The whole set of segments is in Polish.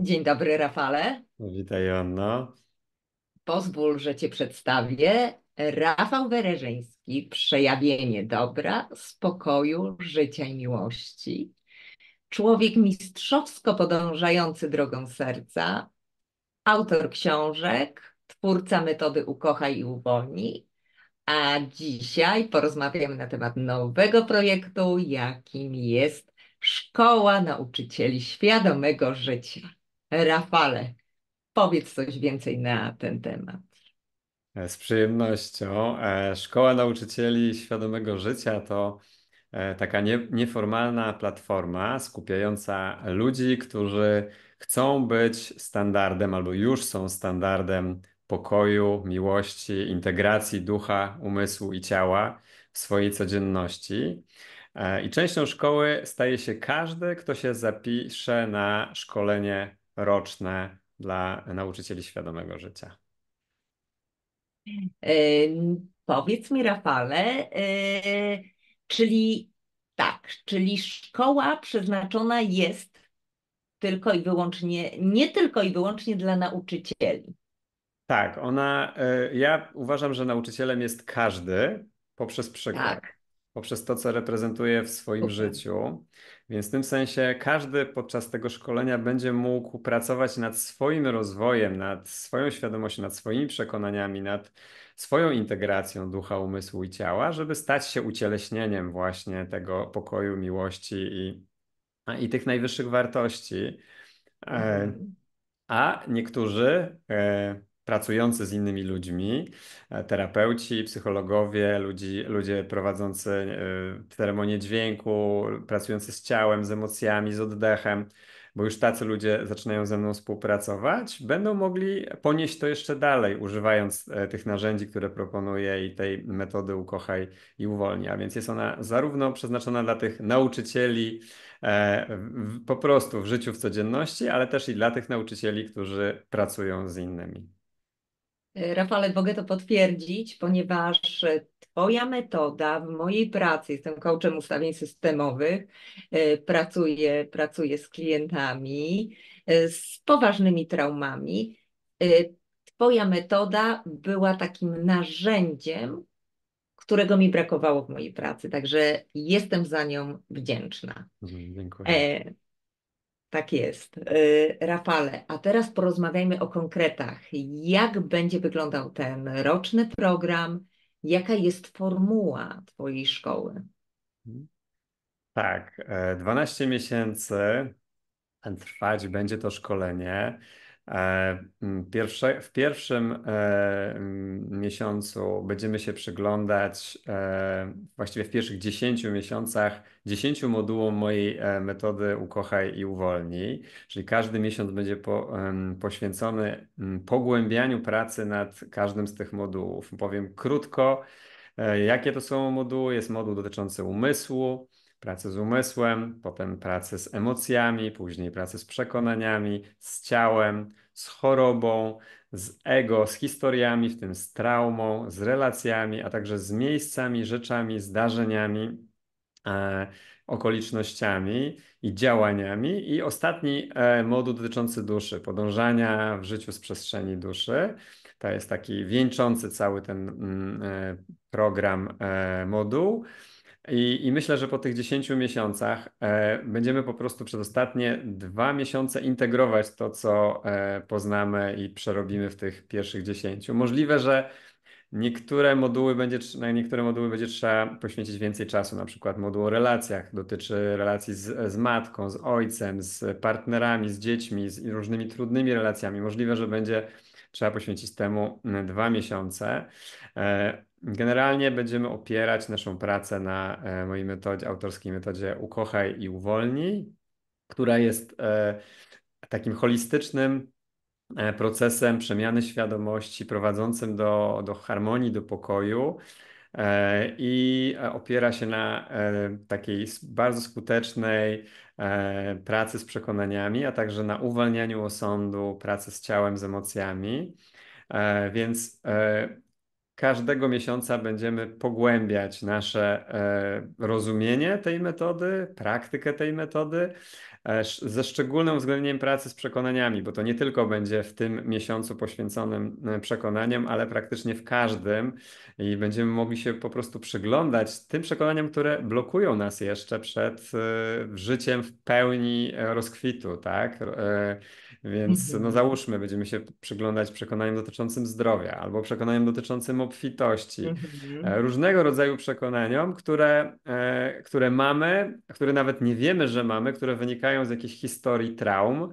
Dzień dobry, Rafale. Witaj, Anno. Pozwól, że Cię przedstawię. Rafał Wereżyński, przejawienie dobra, spokoju, życia i miłości. Człowiek mistrzowsko podążający drogą serca, autor książek, twórca metody Ukochaj i uwolni, A dzisiaj porozmawiamy na temat nowego projektu, jakim jest Szkoła Nauczycieli Świadomego Życia. Rafale, powiedz coś więcej na ten temat. E, z przyjemnością. E, szkoła Nauczycieli Świadomego Życia to e, taka nie, nieformalna platforma skupiająca ludzi, którzy chcą być standardem albo już są standardem pokoju, miłości, integracji ducha, umysłu i ciała w swojej codzienności. I częścią szkoły staje się każdy, kto się zapisze na szkolenie roczne dla nauczycieli świadomego życia? Yy, powiedz mi, Rafale, yy, czyli tak, czyli szkoła przeznaczona jest tylko i wyłącznie, nie tylko i wyłącznie dla nauczycieli. Tak, ona, e, ja uważam, że nauczycielem jest każdy poprzez przykład. Tak poprzez to, co reprezentuje w swoim okay. życiu. Więc w tym sensie każdy podczas tego szkolenia będzie mógł pracować nad swoim rozwojem, nad swoją świadomością, nad swoimi przekonaniami, nad swoją integracją ducha, umysłu i ciała, żeby stać się ucieleśnieniem właśnie tego pokoju, miłości i, i tych najwyższych wartości. Mm. A niektórzy e, pracujący z innymi ludźmi, e, terapeuci, psychologowie, ludzi, ludzie prowadzący e, ceremonię dźwięku, pracujący z ciałem, z emocjami, z oddechem, bo już tacy ludzie zaczynają ze mną współpracować, będą mogli ponieść to jeszcze dalej, używając e, tych narzędzi, które proponuję i tej metody ukochaj i uwolnij. A więc jest ona zarówno przeznaczona dla tych nauczycieli, po prostu w życiu, w codzienności, ale też i dla tych nauczycieli, którzy pracują z innymi. Rafale, mogę to potwierdzić, ponieważ Twoja metoda w mojej pracy, jestem coachem ustawień systemowych, e, pracuję, pracuję z klientami e, z poważnymi traumami. E, twoja metoda była takim narzędziem, którego mi brakowało w mojej pracy, także jestem za nią wdzięczna. Mhm, dziękuję. Tak jest. Y, Rafale, a teraz porozmawiajmy o konkretach. Jak będzie wyglądał ten roczny program? Jaka jest formuła Twojej szkoły? Mhm. Tak, 12 e, miesięcy trwać będzie to szkolenie. E, pierwsze, w pierwszym e, miesiącu będziemy się przyglądać, e, właściwie w pierwszych 10 miesiącach, 10 modułom mojej metody Ukochaj i Uwolnij, czyli każdy miesiąc będzie po, poświęcony pogłębianiu pracy nad każdym z tych modułów. Powiem krótko, jakie to są moduły. Jest moduł dotyczący umysłu, pracę z umysłem, potem pracę z emocjami, później pracę z przekonaniami, z ciałem, z chorobą, z ego, z historiami, w tym z traumą, z relacjami, a także z miejscami, rzeczami, zdarzeniami, e, okolicznościami i działaniami. I ostatni e, moduł dotyczący duszy, podążania w życiu z przestrzeni duszy. To jest taki wieńczący cały ten mm, e, program, e, moduł. I, I, myślę, że po tych 10 miesiącach e, będziemy po prostu przez ostatnie dwa miesiące integrować to, co e, poznamy i przerobimy w tych pierwszych 10. Możliwe, że niektóre moduły będzie, na niektóre moduły będzie trzeba poświęcić więcej czasu, na przykład moduł o relacjach, dotyczy relacji z, z matką, z ojcem, z partnerami, z dziećmi, z różnymi trudnymi relacjami. Możliwe, że będzie trzeba poświęcić temu mm, dwa miesiące. E, generalnie będziemy opierać naszą pracę na e, mojej metodzie, autorskiej metodzie Ukochaj i Uwolnij, która jest e, takim holistycznym procesem przemiany świadomości prowadzącym do, do harmonii, do pokoju. E, i e, opiera się na e, takiej bardzo skutecznej pracy z przekonaniami, a także na uwalnianiu osądu, pracy z ciałem, z emocjami. Więc każdego miesiąca będziemy pogłębiać nasze e, rozumienie tej metody, praktykę tej metody, e, ze szczególnym uwzględnieniem pracy z przekonaniami, bo to nie tylko będzie w tym miesiącu poświęconym e, przekonaniom, ale praktycznie w każdym i będziemy mogli się po prostu przyglądać tym przekonaniom, które blokują nas jeszcze przed życiem w pełni rozkwitu, tak? Więc mhm. no załóżmy, będziemy się przyglądać przekonaniom dotyczącym zdrowia albo przekonaniom dotyczącym obfitości, mhm. e, różnego rodzaju przekonaniom, które, e, które mamy, które nawet nie wiemy, że mamy, które wynikają z jakichś historii traum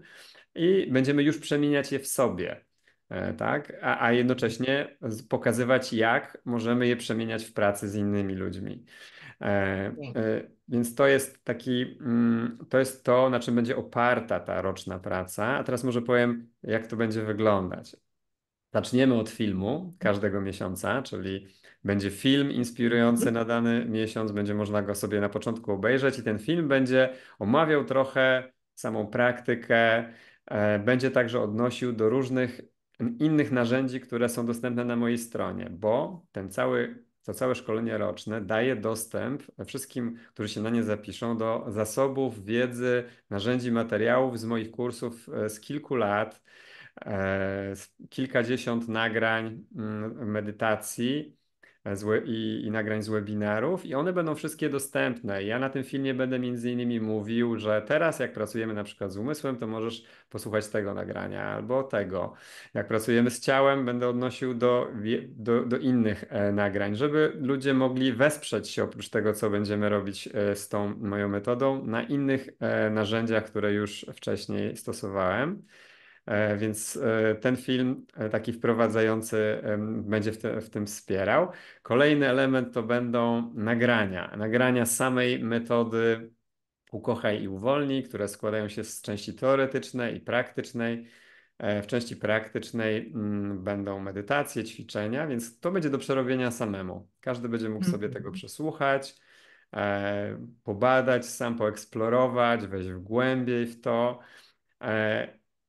i będziemy już przemieniać je w sobie. E, tak? A, a jednocześnie pokazywać, jak możemy je przemieniać w pracy z innymi ludźmi. E, tak. e, więc to jest taki, mm, to jest to, na czym będzie oparta ta roczna praca. A teraz może powiem, jak to będzie wyglądać. Zaczniemy od filmu każdego miesiąca, czyli będzie film inspirujący na dany miesiąc, będzie można go sobie na początku obejrzeć i ten film będzie omawiał trochę samą praktykę, e, będzie także odnosił do różnych innych narzędzi, które są dostępne na mojej stronie, bo ten cały to całe szkolenie roczne daje dostęp wszystkim, którzy się na nie zapiszą, do zasobów, wiedzy, narzędzi, materiałów z moich kursów e, z kilku lat, e, kilkadziesiąt nagrań mm, medytacji i, i nagrań z webinarów i one będą wszystkie dostępne. Ja na tym filmie będę między innymi mówił, że teraz jak pracujemy na przykład z umysłem, to możesz posłuchać tego nagrania albo tego. Jak pracujemy z ciałem, będę odnosił do, do, do innych e, nagrań, żeby ludzie mogli wesprzeć się oprócz tego, co będziemy robić e, z tą moją metodą na innych e, narzędziach, które już wcześniej stosowałem. E, więc e, ten film e, taki wprowadzający będzie w, te, w, tym wspierał. Kolejny element to będą nagrania. Nagrania samej metody Ukochaj i uwolnij, które składają się z części teoretycznej i praktycznej. W części praktycznej mm, będą medytacje, ćwiczenia, więc to będzie do przerobienia samemu. Każdy będzie mógł sobie tego mhm. przesłuchać, pobadać sam, poeksplorować, wejść w głębiej w to.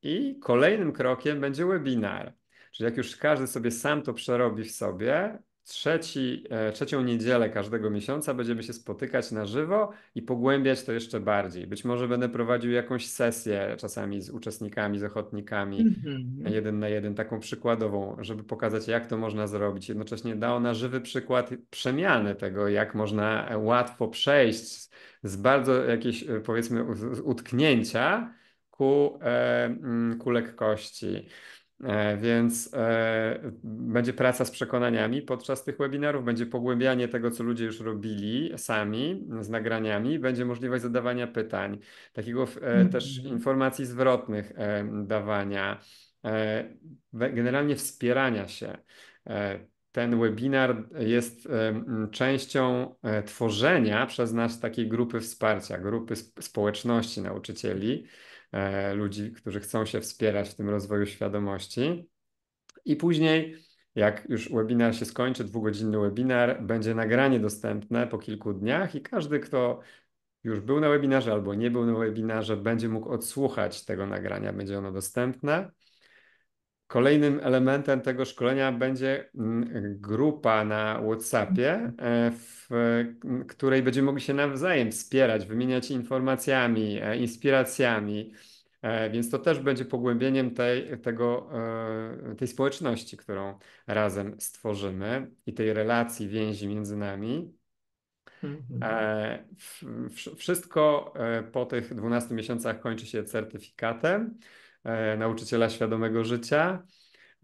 I kolejnym krokiem będzie webinar. Czyli jak już każdy sobie sam to przerobi w sobie, trzeci, e, trzecią niedzielę każdego miesiąca będziemy się spotykać na żywo i pogłębiać to jeszcze bardziej. Być może będę prowadził jakąś sesję czasami z uczestnikami, z ochotnikami, mm-hmm. jeden na jeden, taką przykładową, żeby pokazać, jak to można zrobić. Jednocześnie da ona żywy przykład przemiany tego, jak można łatwo przejść z bardzo jakieś, e, powiedzmy, utknięcia ku, e, mm, ku lekkości. E, więc e, będzie praca z przekonaniami podczas tych webinarów, będzie pogłębianie tego, co ludzie już robili sami z nagraniami, będzie możliwość zadawania pytań, takiego też mhm. informacji zwrotnych dawania, generalnie wspierania się. Ten webinar jest częścią tworzenia przez nas takiej grupy wsparcia, grupy społeczności nauczycieli E, ludzi, którzy chcą się wspierać w tym rozwoju świadomości. I później, jak już webinar się skończy, dwugodzinny webinar, będzie nagranie dostępne po kilku dniach i każdy, kto już był na webinarze albo nie był na webinarze, będzie mógł odsłuchać tego nagrania, będzie ono dostępne. Kolejnym elementem tego szkolenia będzie mm, grupa na WhatsAppie, mhm. e, w której będziemy mogli się nawzajem wspierać, wymieniać informacjami, e, inspiracjami. E, więc to też będzie pogłębieniem tej, tego, tej społeczności, którą razem stworzymy i tej relacji, więzi między nami. Mhm. Wszystko po tych 12 miesiącach kończy się certyfikatem. E, nauczyciela świadomego życia.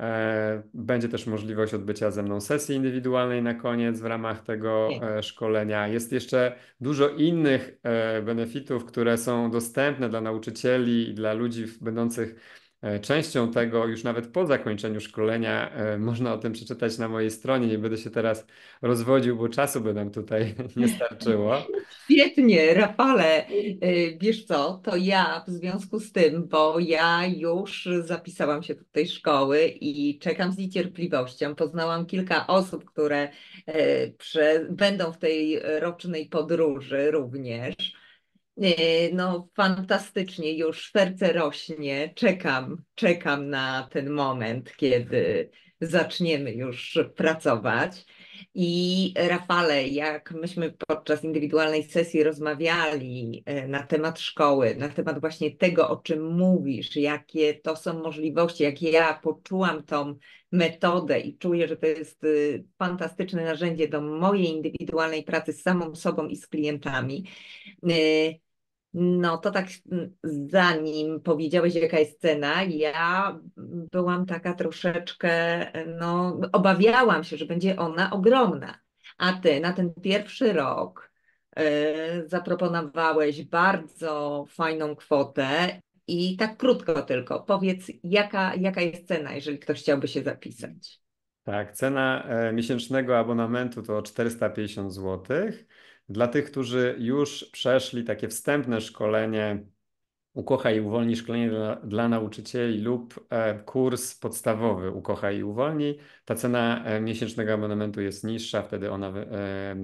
E, będzie też możliwość odbycia ze mną sesji indywidualnej na koniec w ramach tego e, szkolenia. Jest jeszcze dużo innych benefitów, które są dostępne dla nauczycieli i dla ludzi będących E, częścią tego już nawet po zakończeniu szkolenia. E, można o tym przeczytać na mojej stronie. Nie będę się teraz rozwodził, bo czasu by nam tutaj nie starczyło. Świetnie, Rafale. E, wiesz co, to ja w związku z tym, bo ja już zapisałam się do tej szkoły i czekam z niecierpliwością. Poznałam kilka osób, które będą w tej rocznej podróży również. E, no, fantastycznie, już serce rośnie. Czekam, czekam na ten moment, kiedy zaczniemy już pracować. I Rafale, jak myśmy podczas indywidualnej sesji rozmawiali e, na temat szkoły, na temat właśnie tego, o czym mówisz, jakie to są możliwości, jak ja poczułam tą metodę i czuję, że to jest e, fantastyczne narzędzie do mojej indywidualnej pracy z samą sobą i z klientami e, no to tak mm, zanim powiedziałeś, jaka jest cena, ja byłam taka troszeczkę, no obawiałam się, że będzie ona ogromna. A ty na ten pierwszy rok e, zaproponowałeś bardzo fajną kwotę i tak krótko tylko. Powiedz, jaka, jaka jest cena, jeżeli ktoś chciałby się zapisać? Tak, cena e, miesięcznego abonamentu to 450 zł. Dla tych, którzy już przeszli takie wstępne szkolenie Ukochaj i uwolnij szkolenie dla, dla nauczycieli lub e, kurs podstawowy Ukochaj i uwolnij, ta cena e, miesięcznego abonamentu jest niższa, wtedy ona, e,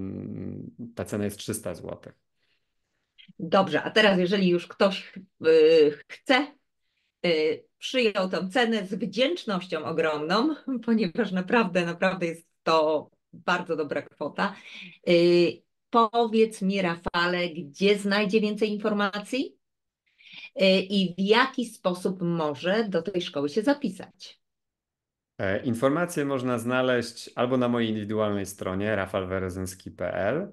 ta cena jest 300 zł. Dobrze, a teraz jeżeli już ktoś y, chce y, przyjął tę cenę z wdzięcznością ogromną, ponieważ naprawdę, naprawdę jest to bardzo dobra kwota. Y, powiedz mi, Rafale, gdzie znajdzie więcej informacji y, i w jaki sposób może do tej szkoły się zapisać? E, informacje można znaleźć albo na mojej indywidualnej stronie rafalwerezenski.pl,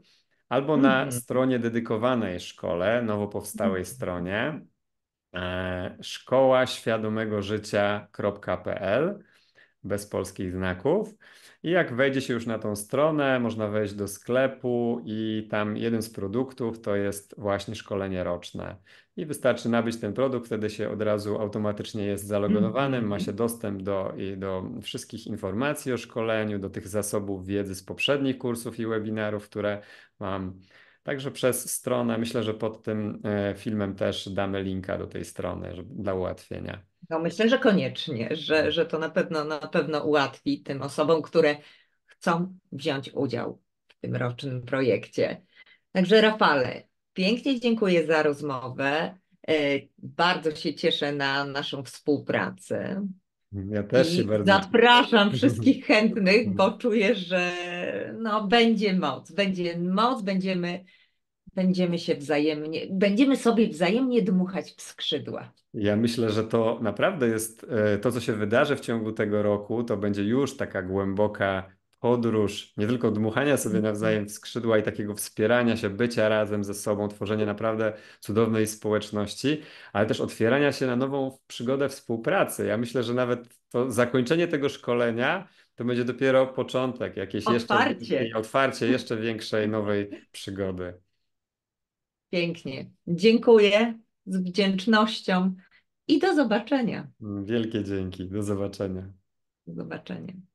albo na mm. stronie dedykowanej szkole, nowo powstałej mm. stronie E, świadomego życiapl bez polskich znaków. I jak wejdzie się już na tą stronę, można wejść do sklepu i tam jeden z produktów to jest właśnie szkolenie roczne. I wystarczy nabyć ten produkt, wtedy się od razu automatycznie jest zalogowanym, ma się dostęp do, do wszystkich informacji o szkoleniu, do tych zasobów wiedzy z poprzednich kursów i webinarów, które mam Także przez stronę, myślę, że pod tym e, filmem też damy linka do tej strony żeby, dla ułatwienia. No myślę, że koniecznie, że, że to na pewno, na pewno ułatwi tym osobom, które chcą wziąć udział w tym rocznym projekcie. Także Rafale, pięknie dziękuję za rozmowę. E, bardzo się cieszę na naszą współpracę. Ja też I się bardzo. Zapraszam wszystkich chętnych, bo czuję, że no, będzie moc. Będzie moc, będziemy, będziemy się wzajemnie, będziemy sobie wzajemnie dmuchać w skrzydła. Ja myślę, że to naprawdę jest e, to, co się wydarzy w ciągu tego roku, to będzie już taka głęboka podróż, nie tylko dmuchania sobie mhm. nawzajem w skrzydła i takiego wspierania się, bycia razem ze sobą, tworzenie naprawdę cudownej społeczności, ale też otwierania się na nową przygodę współpracy. Ja myślę, że nawet to zakończenie tego szkolenia to będzie dopiero początek jakieś otwarcie. jeszcze otwarcie jeszcze większej nowej przygody. Pięknie. Dziękuję z wdzięcznością i do zobaczenia. Wielkie dzięki. Do zobaczenia. Do zobaczenia.